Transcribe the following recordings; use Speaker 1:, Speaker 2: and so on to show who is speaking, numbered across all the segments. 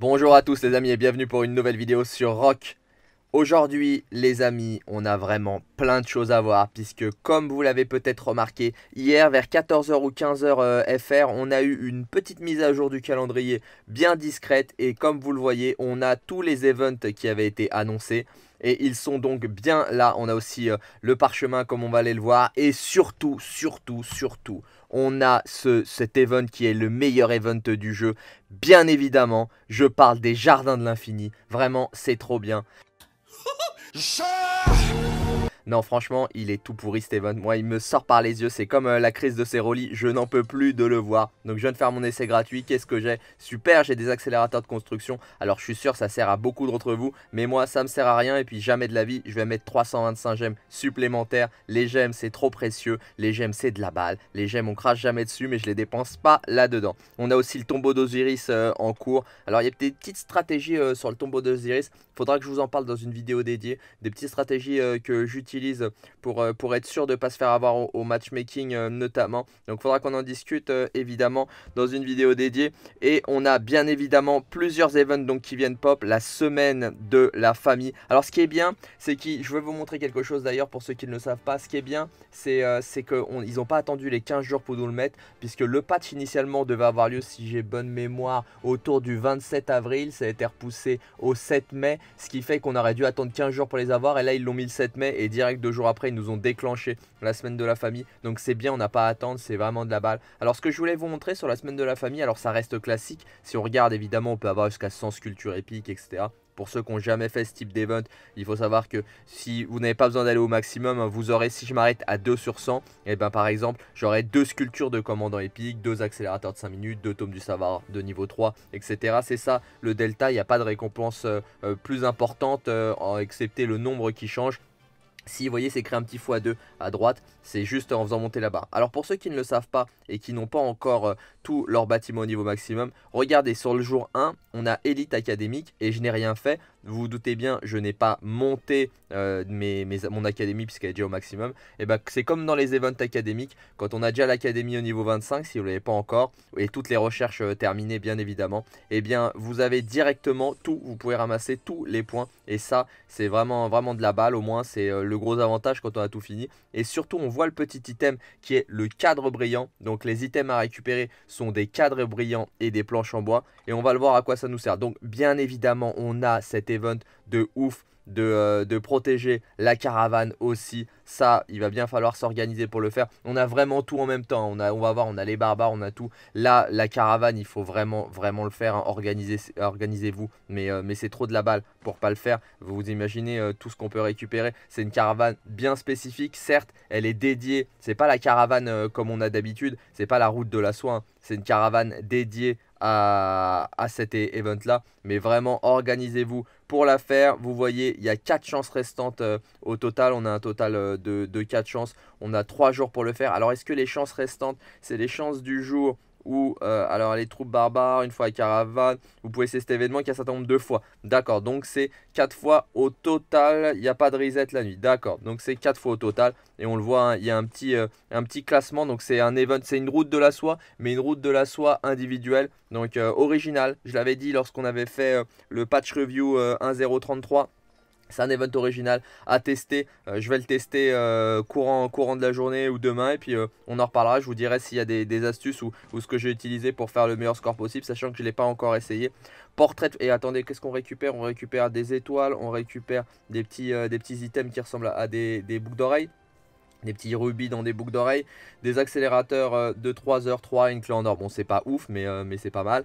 Speaker 1: Bonjour à tous les amis et bienvenue pour une nouvelle vidéo sur Rock. Aujourd'hui les amis, on a vraiment plein de choses à voir puisque comme vous l'avez peut-être remarqué, hier vers 14h ou 15h euh, FR, on a eu une petite mise à jour du calendrier bien discrète et comme vous le voyez, on a tous les events qui avaient été annoncés et ils sont donc bien là. On a aussi euh, le parchemin comme on va aller le voir et surtout, surtout, surtout on a ce, cet event qui est le meilleur event du jeu. Bien évidemment, je parle des jardins de l'infini. Vraiment, c'est trop bien. Non, franchement, il est tout pourri, Steven. Moi, il me sort par les yeux. C'est comme euh, la crise de Céroli Je n'en peux plus de le voir. Donc, je viens de faire mon essai gratuit. Qu'est-ce que j'ai Super, j'ai des accélérateurs de construction. Alors, je suis sûr, ça sert à beaucoup d'entre vous. Mais moi, ça me sert à rien. Et puis, jamais de la vie, je vais mettre 325 gemmes supplémentaires. Les gemmes, c'est trop précieux. Les gemmes, c'est de la balle. Les gemmes, on crache jamais dessus, mais je les dépense pas là-dedans. On a aussi le tombeau d'Osiris euh, en cours. Alors, il y a des petites stratégies euh, sur le tombeau d'Osiris. Faudra que je vous en parle dans une vidéo dédiée. Des petites stratégies que j'utilise pour, euh, pour être sûr de ne pas se faire avoir au, matchmaking euh, notamment. Donc faudra qu'on en discute euh, évidemment dans une vidéo dédiée. Et on a bien évidemment plusieurs events donc, qui viennent pop la semaine de la famille. Alors ce qui est bien, c'est qui je vais vous montrer quelque chose d'ailleurs pour ceux qui ne savent pas. Ce qui est bien, c'est euh, qu'ils n'ont pas attendu les 15 jours pour nous le mettre, puisque le patch initialement devait avoir lieu, si j'ai bonne mémoire, autour du 27 avril. Ça a été repoussé au 7 mai, ce qui fait qu'on aurait dû attendre 15 jours pour les avoir. Et là, ils l'ont mis le 7 mai et direct deux jours après, ils nous ont déclenché la semaine de la famille. Donc c'est bien, on n'a pas à attendre, c'est vraiment de la balle. Alors ce que je voulais vous montrer sur la semaine de la famille, alors ça reste classique. Si on regarde évidemment, on peut avoir jusqu'à 100 sculptures épiques, etc pour ceux qui n'ont jamais fait ce type d'event, il faut savoir que si vous n'avez pas besoin d'aller au maximum, hein, vous aurez, si je m'arrête à 2 sur 100, et eh ben par exemple, j'aurai deux sculptures de commandant épique, deux accélérateurs de 5 minutes, 2 tomes du savoir de niveau 3, etc. C'est ça le delta, il n'y a pas de récompense euh, euh, plus importante, euh, excepté le nombre qui change. Si vous voyez, c'est créé un petit x2 à droite, c'est juste en faisant monter la barre. Alors pour ceux qui ne le savent pas et qui n'ont pas encore euh, leur bâtiment au niveau maximum. Regardez, sur le jour 1, on a élite Académique et je n'ai rien fait. Vous vous doutez bien, je n'ai pas monté euh, mais mes, mon académie puisqu'elle est déjà au maximum. Et eh ben, c'est comme dans les events académiques, quand on a déjà l'académie au niveau 25, si vous l'avez pas encore, et toutes les recherches euh, terminées bien évidemment, et eh bien vous avez directement tout, vous pouvez ramasser tous les points. Et ça, c'est vraiment, vraiment de la balle, au moins c'est euh, le gros avantage quand on a tout fini. Et surtout, on voit le petit item qui est le cadre brillant. Donc les items à récupérer sont sont des cadres brillants et des planches en bois. Et on va le voir à quoi ça nous sert. Donc bien évidemment, on a cet event de ouf euh, de, protéger la caravane aussi. Ça, il va bien falloir s'organiser pour le faire. On a vraiment tout en même temps. On, a, on va voir, on a les barbares, on a tout. Là, la caravane, il faut vraiment, vraiment le faire. Hein. Organisez-vous. mais, euh, mais c'est trop de la balle pour pas le faire. Vous, vous imaginez euh, tout ce qu'on peut récupérer. C'est une caravane bien spécifique. Certes, elle est dédiée. C'est pas la caravane comme on a d'habitude. C'est pas la route de la soie. Hein. C'est une caravane dédiée à, à cet event là mais vraiment organisez-vous pour la faire. Vous voyez, il y a 4 chances restantes euh, au total. On a un total euh, de, de 4 chances. On a 3 jours pour le faire. Alors, est-ce que les chances restantes, c'est les chances du jour ou euh, alors les troupes barbares, une fois les caravane, vous pouvez essayer cet événement qui a un certain nombre de fois. D'accord, donc c'est 4 fois au total, il n'y a pas de reset la nuit. D'accord, donc c'est 4 fois au total, et on le voit, hein, il y a un petit, euh, un petit classement, donc c'est un event, c'est une route de la soie, mais une route de la soie individuelle, donc euh, original Je l'avais dit lorsqu'on avait fait le patch review 1033. C'est un event original à tester. Euh, je vais le tester euh, courant, courant de la journée ou demain. Et puis euh, on en reparlera. Je vous dirai s'il y a des, astuces ou, ce que j'ai utilisé pour faire le meilleur score possible. Sachant que je ne l'ai pas encore essayé. Portrait. Et attendez, qu'est-ce qu'on récupère On récupère des étoiles. On récupère des petits, des petits items qui ressemblent à des, boucles d'oreilles des petits rubis dans des boucles d'oreilles, des accélérateurs de 3 h 3 une clé or. Bon, c'est pas ouf, mais, mais c'est pas mal.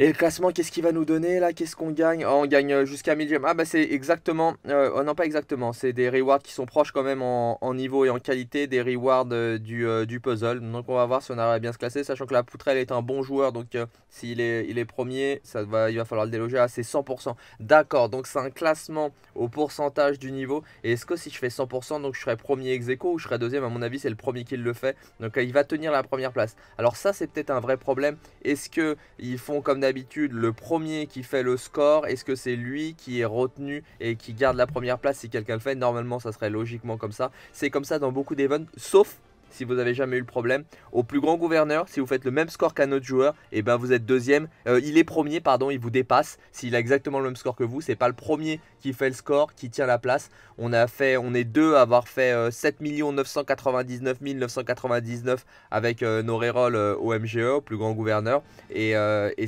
Speaker 1: Et le classement, qu'est-ce qu'il va nous donner là Qu'est-ce qu'on gagne oh, On gagne euh, jusqu'à gemmes. Ah bah c'est exactement... Euh, oh, non pas exactement, c'est des rewards qui sont proches quand même en, niveau et en qualité des rewards euh, du, puzzle. Donc on va voir si on arrive à bien se classer, sachant que la poutrelle est un bon joueur. Donc s'il est, il est premier, ça va, il va falloir le déloger à ses 100%. D'accord, donc c'est un classement au pourcentage du niveau. Et est-ce que si je fais 100%, donc je serai premier ex -aequo, ou je serai deuxième À mon avis, c'est le premier qui le fait. Donc il va tenir la première place. Alors ça, c'est peut-être un vrai problème. Est-ce que ils font comme d'habitude d'habitude, le premier qui fait le score, est-ce que c'est lui qui est retenu et qui garde la première place si quelqu'un le fait Normalement, ça serait logiquement comme ça. C'est comme ça dans beaucoup d'events, sauf si vous n'avez jamais eu le problème. Au plus grand gouverneur, si vous faites le même score qu'un autre joueur, et eh ben vous êtes deuxième. Euh, il est premier, pardon, il vous dépasse. S'il a exactement le même score que vous, c'est pas le premier qui fait le score, qui tient la place. On a fait, on est deux à avoir fait 7 999 999 avec euh, nos rerolls euh, au MGE, au plus grand gouverneur. Et,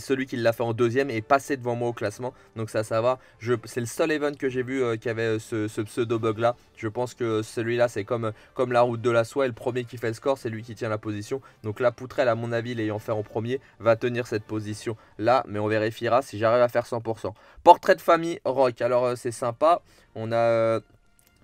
Speaker 1: celui qui l'a fait en deuxième est passé devant moi au classement. Donc ça, ça va. C'est le seul event que j'ai vu qui avait ce pseudo bug là. Je pense que celui-là, c'est comme, comme la route de la soie. Et le premier qui fait le score, c'est lui qui tient la position. Donc la poutrelle, à mon avis, l'ayant fait en premier, va tenir cette position là. Mais on vérifiera si j'arrive à faire 100%. Portrait de famille rock. Alors, euh, c'est sympa. On a euh,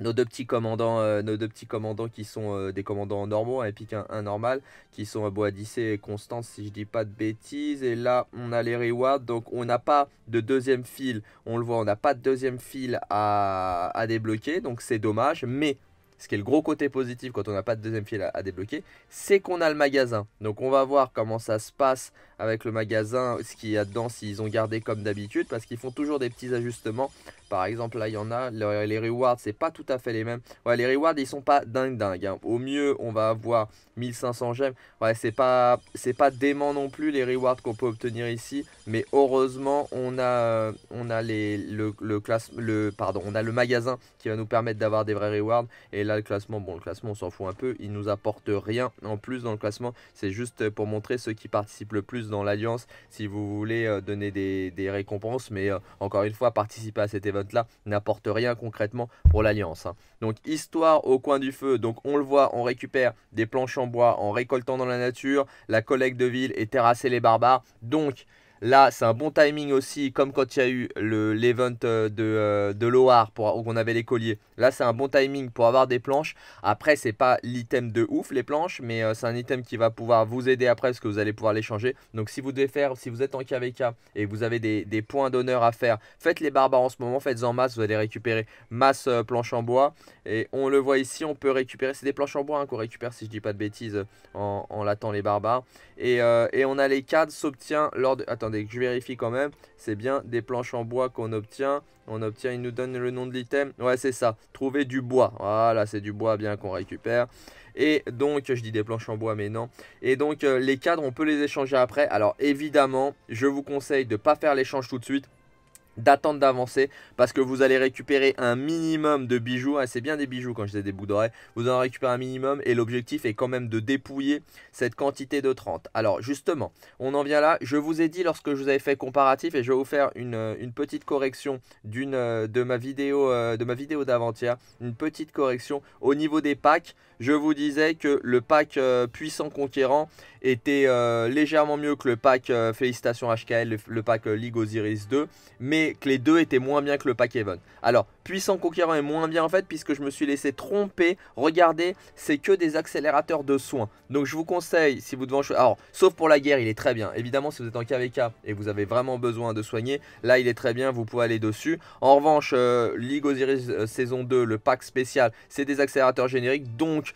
Speaker 1: nos deux petits commandants, euh, nos deux petits commandants qui sont euh, des commandants normaux, un épique, un, normal, qui sont Boadice et Constance, si je dis pas de bêtises. Et là, on a les rewards, donc on n'a pas de deuxième fil. On le voit, on n'a pas de deuxième fil à, débloquer, donc c'est dommage. Mais ce qui est le gros côté positif quand on n'a pas de deuxième fil à, à débloquer, c'est qu'on a le magasin. Donc on va voir comment ça se passe avec le magasin, ce qu'il y a dedans, s'ils ont gardé comme d'habitude, parce qu'ils font toujours des petits ajustements par exemple, là, il y en a, les rewards, c'est pas tout à fait les mêmes. Ouais, les rewards, ils sont pas dingue dingue. Hein. Au mieux, on va avoir 1500 gemmes. Ouais, c'est pas, c'est pas dément non plus les rewards qu'on peut obtenir ici. Mais heureusement, on a, euh, on a les, le, le, pardon, on a le magasin qui va nous permettre d'avoir des vrais rewards. Et là, le classement, bon, le classement, on s'en fout un peu. Il nous apporte rien en plus dans le classement. C'est juste pour montrer ceux qui participent le plus dans l'alliance. Si vous voulez euh, donner des, récompenses, mais euh, encore une fois, participez à cet événement là n'apporte rien concrètement pour l'Alliance. Hein. Donc histoire au coin du feu, donc on le voit, on récupère des planches en bois en récoltant dans la nature, la collecte de ville et terrasser les barbares. Donc Là, c'est un bon timing aussi, comme quand il y a eu l'event euh, de, euh, de pour, où on avait les colliers. Là, c'est un bon timing pour avoir des planches. Après, c'est pas l'item de ouf, les planches, mais euh, c'est un item qui va pouvoir vous aider après parce que vous allez pouvoir les changer. Donc, si vous devez faire, si vous êtes en KVK et que vous avez des, points d'honneur à faire, faites les barbares en ce moment, faites en masse. Vous allez récupérer masse planches planche en bois. Et on le voit ici, on peut récupérer. C'est des planches en bois hein, qu'on récupère, si je dis pas de bêtises, en, en latant les barbares. Et, on a les cadres s'obtient lors de. Attends, que je vérifie quand même. C'est bien des planches en bois qu'on obtient. On obtient, il nous donne le nom de l'item. Ouais, c'est ça. Trouver du bois. Voilà, c'est du bois bien qu'on récupère. Et donc, je dis des planches en bois, mais non. Et donc, euh, les cadres, on peut les échanger après. Alors, évidemment, je vous conseille de ne pas faire l'échange tout de suite d'attendre d'avancer parce que vous allez récupérer un minimum de bijoux, hein, c'est bien des bijoux quand je disais des bouts d'oreilles, vous en récupérez un minimum et l'objectif est quand même de dépouiller cette quantité de 30. Alors justement, on en vient là, je vous ai dit lorsque je vous avais fait comparatif et je vais vous faire une, petite correction d'une euh, de ma vidéo euh, de ma vidéo d'avant-hier, une petite correction au niveau des packs, je vous disais que le pack euh, puissant conquérant était légèrement mieux que le pack félicitations HKL, le, pack League Osiris 2, mais que les deux étaient moins bien que le pack Even. Alors, puissant conquérant est moins bien en fait puisque je me suis laissé tromper. Regardez, c'est que des accélérateurs de soins. Donc je vous conseille, si vous devez en choisir... Alors, sauf pour la guerre, il est très bien. Évidemment, si vous êtes en KVK et vous avez vraiment besoin de soigner, là il est très bien, vous pouvez aller dessus. En revanche, Ligo euh, League euh, saison 2, le pack spécial, c'est des accélérateurs génériques. Donc...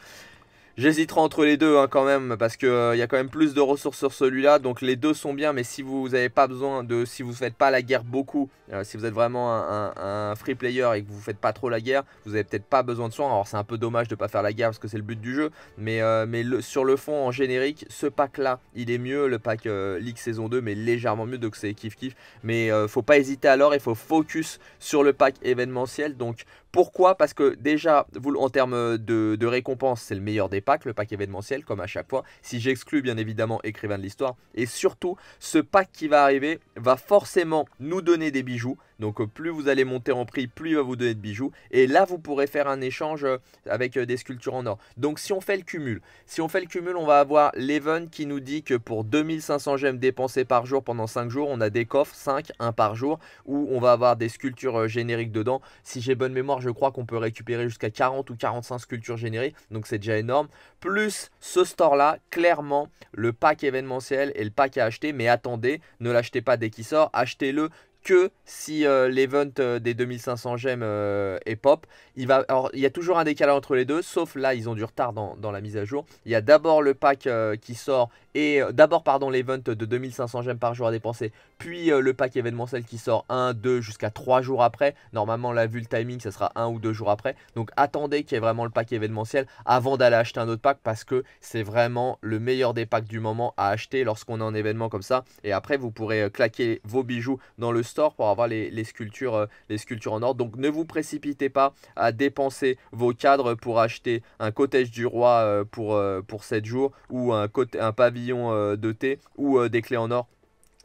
Speaker 1: J'hésiterai entre les deux hein, quand même parce qu'il euh, y a quand même plus de ressources sur celui-là. Donc les deux sont bien, mais si vous n'avez pas besoin de, si vous ne faites pas la guerre beaucoup, euh, si vous êtes vraiment un, free player et que vous ne faites pas trop la guerre, vous n'avez peut-être pas besoin de soins. Alors c'est un peu dommage de ne pas faire la guerre parce que c'est le but du jeu, mais, euh, mais sur le fond en générique, ce pack-là, il est mieux, le pack League saison 2, mais légèrement mieux. Donc c'est kiff kiff. Mais faut pas hésiter alors, il faut focus sur le pack événementiel. Donc pourquoi Parce que déjà, vous, en termes euh, de, de récompense, c'est le meilleur des packs, le pack événementiel, comme à chaque fois. Si j'exclus bien évidemment écrivain de l'histoire. Et surtout, ce pack qui va arriver va forcément nous donner des bijoux donc euh, plus vous allez monter en prix, plus il va vous donner de bijoux. Et là, vous pourrez faire un échange euh, avec euh, des sculptures en or. Donc si on fait le cumul, si on fait le cumul, on va avoir l'Even qui nous dit que pour 2500 gemmes dépensées par jour pendant 5 jours, on a des coffres 5, 1 par jour, où on va avoir des sculptures génériques dedans. Si j'ai bonne mémoire, je crois qu'on peut récupérer jusqu'à 40 ou 45 sculptures génériques. Donc c'est déjà énorme. Plus ce store-là, clairement, le pack événementiel et le pack à acheter. Mais attendez, ne l'achetez pas dès qu'il sort. Achetez-le que si euh, l'event euh, des 2500 gemmes est euh, pop. Il, va, il y a toujours un décalage entre les deux, sauf là, ils ont du retard dans, dans la mise à jour. Il y a d'abord le pack qui sort et euh, d'abord, pardon, l'event de 2500 gemmes par jour à dépenser, puis euh, le pack événementiel qui sort 1, 2, jusqu'à 3 jours après. Normalement, la vu le timing, ça sera 1 ou 2 jours après. Donc attendez qu'il y ait vraiment le pack événementiel avant d'aller acheter un autre pack parce que c'est vraiment le meilleur des packs du moment à acheter lorsqu'on a un événement comme ça. Et après, vous pourrez euh, claquer vos bijoux dans le store pour avoir les, sculptures, les sculptures en or. Donc ne vous précipitez pas à dépenser vos cadres pour acheter un cottage du roi pour, pour 7 jours ou un, un pavillon euh, de thé ou euh, des clés en or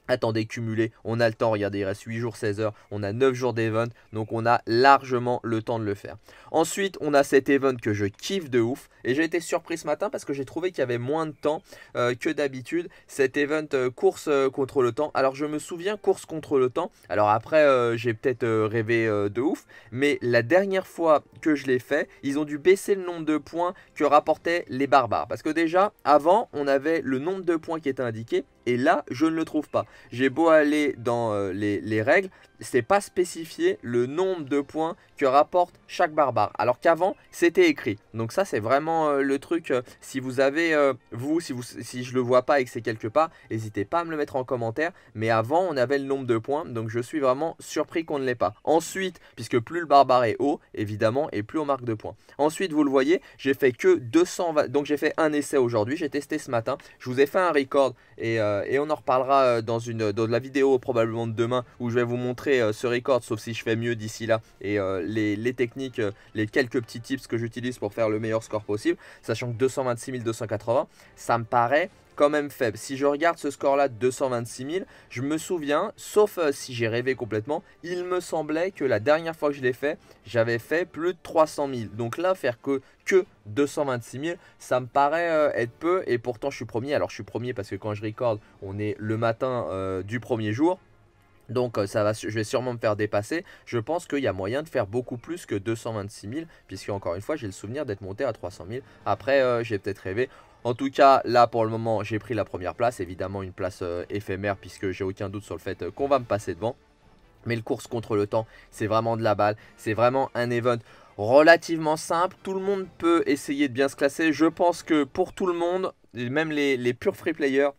Speaker 1: Attendez, cumulé, on a le temps, regardez, il reste 8 jours, 16 heures, on a 9 jours d'event, donc on a largement le temps de le faire. Ensuite, on a cet event que je kiffe de ouf, et j'ai été surpris ce matin parce que j'ai trouvé qu'il y avait moins de temps euh, que d'habitude, cet event euh, course euh, contre le temps. Alors je me souviens, course contre le temps, alors après j'ai peut-être rêvé de ouf, mais la dernière fois que je l'ai fait, ils ont dû baisser le nombre de points que rapportaient les barbares. Parce que déjà, avant, on avait le nombre de points qui était indiqué, et là, je ne le trouve pas. J'ai beau aller dans euh, les, règles, c'est pas spécifié le nombre de points que rapporte chaque barbare. Alors qu'avant, c'était écrit. Donc ça, c'est vraiment euh, le truc. Euh, si vous avez, euh, vous, si vous, si je le vois pas et que c'est quelque part, n'hésitez pas à me le mettre en commentaire. Mais avant, on avait le nombre de points. Donc je suis vraiment surpris qu'on ne l'ait pas. Ensuite, puisque plus le barbare est haut, évidemment, et plus on marque de points. Ensuite, vous le voyez, j'ai fait que 220. Donc j'ai fait un essai aujourd'hui. J'ai testé ce matin. Je vous ai fait un record et, on en reparlera dans une, dans la vidéo probablement de demain où je vais vous montrer euh, ce record, sauf si je fais mieux d'ici là, et euh, les, techniques, euh, les quelques petits tips que j'utilise pour faire le meilleur score possible, sachant que 226 280, ça me paraît quand même faible. Si je regarde ce score-là, 226 000, je me souviens, sauf si j'ai rêvé complètement, il me semblait que la dernière fois que je l'ai fait, j'avais fait plus de 300 000. Donc là, faire que, que 226 000, ça me paraît être peu. Et pourtant, je suis premier. Alors, je suis premier parce que quand je recorde, on est le matin du premier jour. Donc euh, ça va, je vais sûrement me faire dépasser. Je pense qu'il y a moyen de faire beaucoup plus que 226 000, puisque encore une fois, j'ai le souvenir d'être monté à 300 000. Après, euh, j'ai peut-être rêvé. En tout cas, là pour le moment, j'ai pris la première place. Évidemment, une place euh, éphémère, puisque j'ai aucun doute sur le fait qu'on va me passer devant. Mais le course contre le temps, c'est vraiment de la balle. C'est vraiment un event relativement simple. Tout le monde peut essayer de bien se classer. Je pense que pour tout le monde, même les, les purs free players,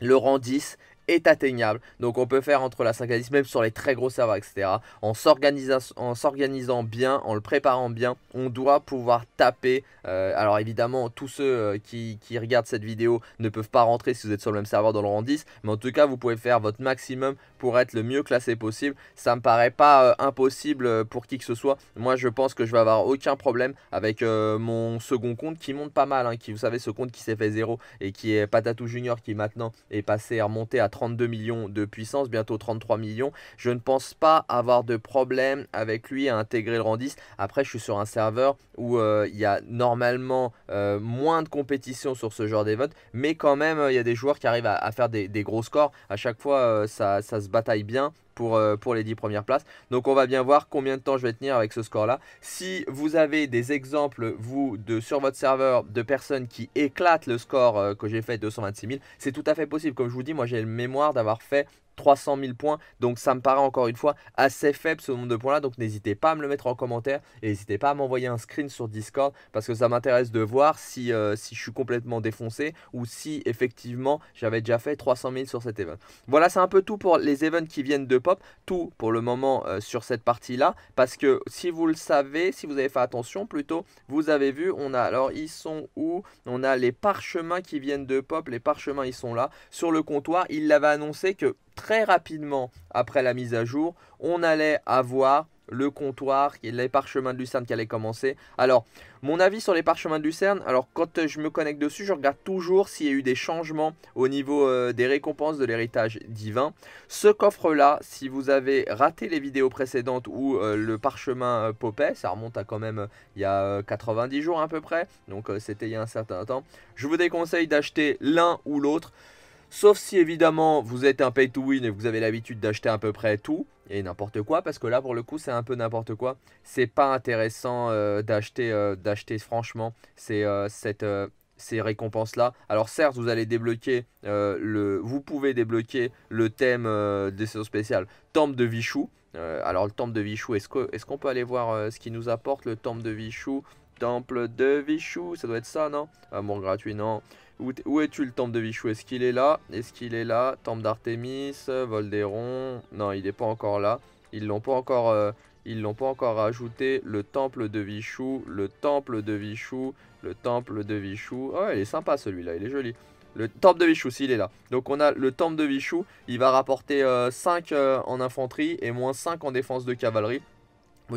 Speaker 1: le rang 10, atteignable. Donc on peut faire entre la 5 à 10, même sur les très gros serveurs, etc. En s'organisant bien, en le préparant bien, on doit pouvoir taper. Euh, alors évidemment, tous ceux euh, qui, regardent cette vidéo ne peuvent pas rentrer si vous êtes sur le même serveur dans le rang 10. Mais en tout cas, vous pouvez faire votre maximum pour être le mieux classé possible. Ça me paraît pas euh, impossible pour qui que ce soit. Moi, je pense que je vais avoir aucun problème avec mon second compte qui monte pas mal. Hein, qui, vous savez, ce compte qui s'est fait zéro et qui est Patatou Junior qui maintenant est passé à remonter à 30 32 millions de puissance, bientôt 33 millions. Je ne pense pas avoir de problème avec lui à intégrer le rang 10. Après, je suis sur un serveur où euh, il y a normalement euh, moins de compétition sur ce genre d'event, mais quand même, euh, il y a des joueurs qui arrivent à, faire des, gros scores. À chaque fois, ça, ça se bataille bien. Euh, pour, les dix premières places. Donc on va bien voir combien de temps je vais tenir avec ce score-là. Si vous avez des exemples, vous, de, sur votre serveur, de personnes qui éclatent le score euh, que j'ai fait, 226 000, c'est tout à fait possible. Comme je vous dis, moi j'ai le mémoire d'avoir fait 300 000 points. Donc ça me paraît encore une fois assez faible ce nombre de points là. Donc n'hésitez pas à me le mettre en commentaire et n'hésitez pas à m'envoyer un screen sur Discord parce que ça m'intéresse de voir si, euh, si je suis complètement défoncé ou si effectivement j'avais déjà fait 300 000 sur cet event. Voilà, c'est un peu tout pour les events qui viennent de pop. Tout pour le moment euh, sur cette partie là parce que si vous le savez, si vous avez fait attention plutôt, vous avez vu, on a alors ils sont où On a les parchemins qui viennent de pop, les parchemins ils sont là sur le comptoir. Il l'avait annoncé que très rapidement après la mise à jour, on allait avoir le comptoir, les parchemins de Lucerne qui allaient commencer. Alors, mon avis sur les parchemins de Lucerne, alors quand je me connecte dessus, je regarde toujours s'il y a eu des changements au niveau euh, des récompenses de l'héritage divin. Ce coffre-là, si vous avez raté les vidéos précédentes où euh, le parchemin euh, popait, ça remonte à quand même il y a 90 jours à peu près, donc c'était il y a un certain temps, je vous déconseille d'acheter l'un ou l'autre. Sauf si évidemment vous êtes un pay to win et vous avez l'habitude d'acheter à peu près tout et n'importe quoi, parce que là pour le coup c'est un peu n'importe quoi. C'est pas intéressant euh, d'acheter, euh, d'acheter franchement euh, ces récompenses là. Alors certes vous allez débloquer le, vous pouvez débloquer le thème des saisons spéciales Temple de Vichou. alors le temple de Vichou, est-ce, est qu'on peut aller voir ce qui nous apporte le temple de Vichou Temple de Vichou, ça doit être ça non Amour gratuit non. Où, es tu le temple de Vichou Est-ce qu'il est là Est-ce qu'il est là Temple d'Artémis, Volderon, Non, il n'est pas encore là. Ils l'ont pas encore. Euh, ils l'ont pas encore ajouté. Le temple de Vichou. Le temple de Vichou. Le temple de Vichou. Oh, il est sympa celui-là. Il est joli. Le temple de Vichou, s'il est là. Donc on a le temple de Vichou. Il va rapporter 5 euh, euh, en infanterie et moins 5 en défense de cavalerie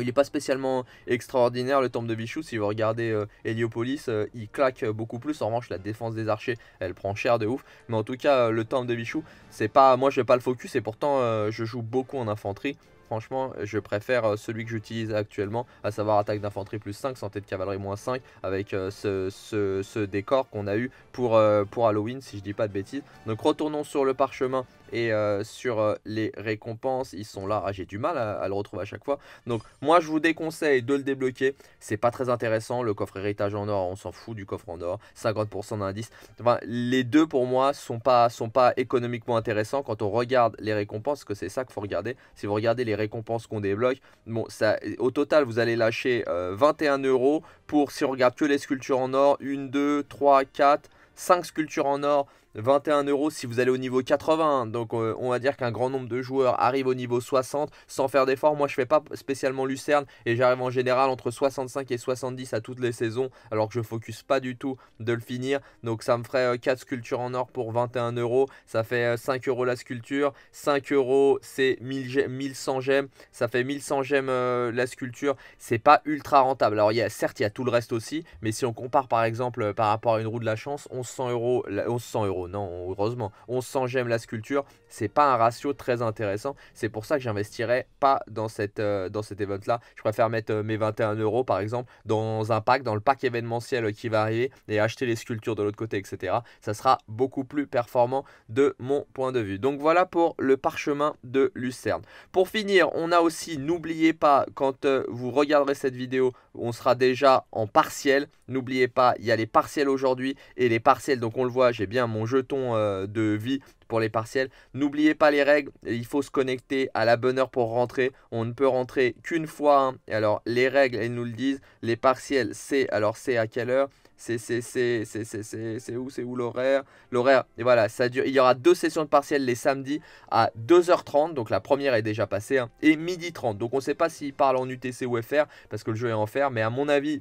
Speaker 1: il n'est pas spécialement extraordinaire le temple de Bichou, Si vous regardez Heliopolis, euh, euh, il claque euh, beaucoup plus. En revanche, la défense des archers, elle prend cher de ouf. Mais en tout cas, le temple de Bichou, c'est pas. Moi, je n'ai pas le focus et pourtant, je joue beaucoup en infanterie. Franchement, je préfère celui que j'utilise actuellement, à savoir attaque d'infanterie plus 5, santé de cavalerie moins 5, avec ce, décor qu'on a eu pour, pour Halloween, si je dis pas de bêtises. Donc retournons sur le parchemin et euh, sur euh, les récompenses, ils sont là. Ah, j'ai du mal à, le retrouver à chaque fois. Donc moi, je vous déconseille de le débloquer. C'est pas très intéressant. Le coffre héritage en or, on s'en fout du coffre en or. 50% d'indice. Enfin, les deux pour moi sont pas, sont pas économiquement intéressants quand on regarde les récompenses, que c'est ça qu'il faut regarder. Si vous regardez les récompenses qu'on débloque, bon, ça, au total, vous allez lâcher 21 euh, euros pour si on regarde que les sculptures en or, 1, 2, 3, 4, 5 sculptures en or, 21 euros si vous allez au niveau 80. Donc euh, on va dire qu'un grand nombre de joueurs arrivent au niveau 60 sans faire d'effort. Moi je fais pas spécialement Lucerne et j'arrive en général entre 65 et 70 à toutes les saisons alors que je focus pas du tout de le finir. Donc ça me ferait 4 euh, sculptures en or pour 21 euros. Ça fait 5 euh, euros la sculpture. 5 euros c'est 1100 gemmes. Ça fait 1100 gemmes la sculpture. C'est pas ultra rentable. Alors y certes il y a tout le reste aussi mais si on compare par exemple par rapport à une roue de la chance 1100€ euros, 1100 euros Oh non, heureusement. on sent j'aime la sculpture, c'est pas un ratio très intéressant. C'est pour ça que j'investirai pas dans, cette, euh, dans cet event-là. Je préfère mettre euh, mes 21 euros, par exemple, dans un pack, dans le pack événementiel qui va arriver et acheter les sculptures de l'autre côté, etc. Ça sera beaucoup plus performant de mon point de vue. Donc voilà pour le parchemin de Lucerne. Pour finir, on a aussi, n'oubliez pas, quand euh, vous regarderez cette vidéo, on sera déjà en partiel. N'oubliez pas, il y a les partiels aujourd'hui et les partiels, donc on le voit, j'ai bien mon jeu jetons euh, de vie pour les partiels. N'oubliez pas les règles, il faut se connecter à la bonne heure pour rentrer. On ne peut rentrer qu'une fois. Hein. Et alors les règles, elles nous le disent. Les partiels, c'est alors c'est à quelle heure c'est c'est c'est c'est c'est c'est où c'est où l'horaire l'horaire et voilà ça dure il y aura deux sessions de partiel les samedis à 2h30 donc la première est déjà passée hein, et midi 30 donc on sait pas s'il parle en UTC ou FR parce que le jeu est en fer mais à mon avis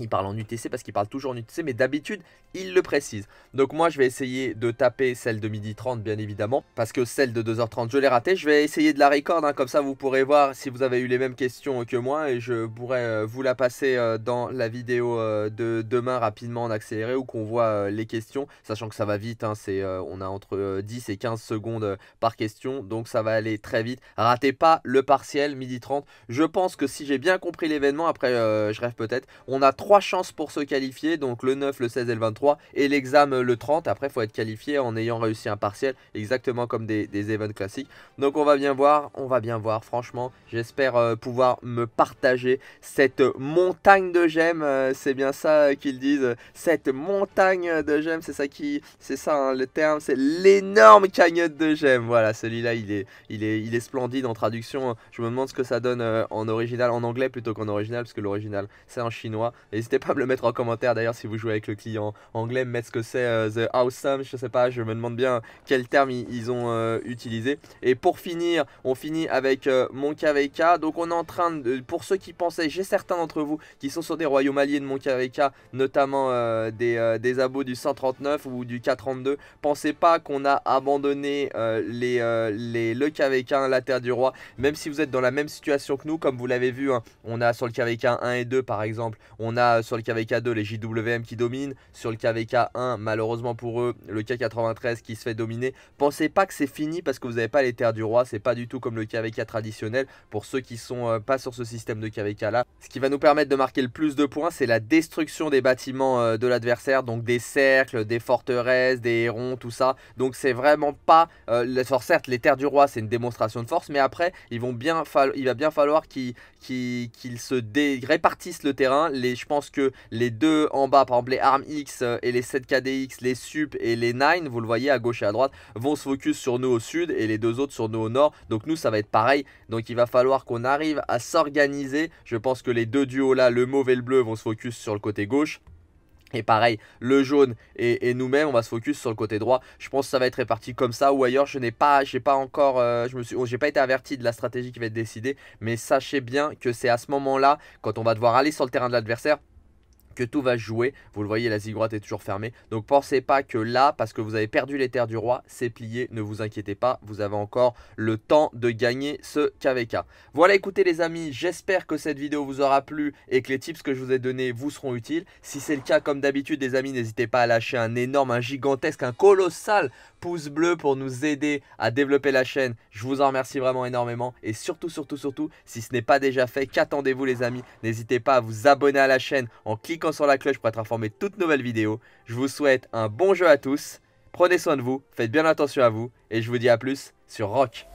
Speaker 1: il parle en UTC parce qu'il parle toujours en UTC, mais d'habitude, il le précise. Donc moi, je vais essayer de taper celle de midi 30, bien évidemment, parce que celle de 2h30, je l'ai ratée. Je vais essayer de la record, hein, comme ça, vous pourrez voir si vous avez eu les mêmes questions que moi, et je pourrais euh, vous la passer euh, dans la vidéo euh, de demain rapidement en accéléré, où qu'on voit les questions, sachant que ça va vite, hein, c'est, on a entre 10 et 15 secondes par question, donc ça va aller très vite. Ratez pas le partiel, midi 30. Je pense que si j'ai bien compris l'événement, après, je rêve peut-être, on a trois chances pour se qualifier, donc le 9, le 16 et le 23, et l'examen euh, le 30. Après, faut être qualifié en ayant réussi un partiel, exactement comme des, des events classiques. Donc on va bien voir, on va bien voir, franchement, j'espère euh, pouvoir me partager cette montagne de gemmes euh, c'est bien ça qu'ils disent, cette montagne de gemmes c'est ça qui, c'est ça hein, le terme, c'est l'énorme cagnotte de gemmes Voilà, celui-là, il est, il est, il est splendide en traduction. Je me demande ce que ça donne en original, en anglais plutôt qu'en original, parce que l'original c'est en chinois. N'hésitez pas à me le mettre en commentaire d'ailleurs si vous jouez avec le client anglais, me mettre ce que c'est euh, The Awesome, je sais pas, je me demande bien quel terme ils, ont euh, utilisé. Et pour finir, on finit avec euh, mon KVK. Donc on est en train de, pour ceux qui pensaient, j'ai certains d'entre vous qui sont sur des royaumes alliés de mon KVK, notamment des, des, abos du 139 ou du 432, pensez pas qu'on a abandonné les, le KVK, la terre du roi, même si vous êtes dans la même situation que nous, comme vous l'avez vu, hein, on a sur le KVK 1 et 2 par exemple, on a sur le KVK2 les JWM qui dominent, sur le KVK1 malheureusement pour eux le K93 qui se fait dominer. Pensez pas que c'est fini parce que vous n'avez pas les terres du roi, c'est pas du tout comme le KVK traditionnel pour ceux qui sont euh, pas sur ce système de KVK là. Ce qui va nous permettre de marquer le plus de points c'est la destruction des bâtiments euh, de l'adversaire, donc des cercles, des forteresses, des hérons, tout ça. Donc c'est vraiment pas... Euh, certes les terres du roi c'est une démonstration de force mais après ils vont bien il va bien falloir qu'ils se répartissent le terrain. Les, je pense pense que les deux en bas, par exemple les ARM X euh, et les 7KDX, les SUP et les 9, vous le voyez à gauche et à droite, vont se focus sur nous au sud et les deux autres sur nous au nord. Donc nous, ça va être pareil. Donc il va falloir qu'on arrive à s'organiser. Je pense que les deux duos là, le mauvais et le bleu, vont se focus sur le côté gauche et pareil, le jaune et, nous-mêmes, on va se focus sur le côté droit. Je pense que ça va être réparti comme ça ou ailleurs. Je n'ai pas, pas encore, euh, je me suis, j'ai pas été averti de la stratégie qui va être décidée. Mais sachez bien que c'est à ce moment-là, quand on va devoir aller sur le terrain de l'adversaire, que tout va jouer. Vous le voyez, la zig est toujours fermée. Donc pensez pas que là, parce que vous avez perdu les terres du roi, c'est plié. Ne vous inquiétez pas, vous avez encore le temps de gagner ce KVK. Voilà, écoutez les amis, j'espère que cette vidéo vous aura plu et que les tips que je vous ai donnés vous seront utiles. Si c'est le cas, comme d'habitude les amis, n'hésitez pas à lâcher un énorme, un gigantesque, un colossal pouce bleu pour nous aider à développer la chaîne. Je vous en remercie vraiment énormément. Et surtout, surtout, surtout, si ce n'est pas déjà fait, qu'attendez-vous les amis N'hésitez pas à vous abonner à la chaîne en cliquant sur la cloche pour être informé de toutes nouvelles vidéos. Je vous souhaite un bon jeu à tous. Prenez soin de vous, faites bien attention à vous. Et je vous dis à plus sur Rock.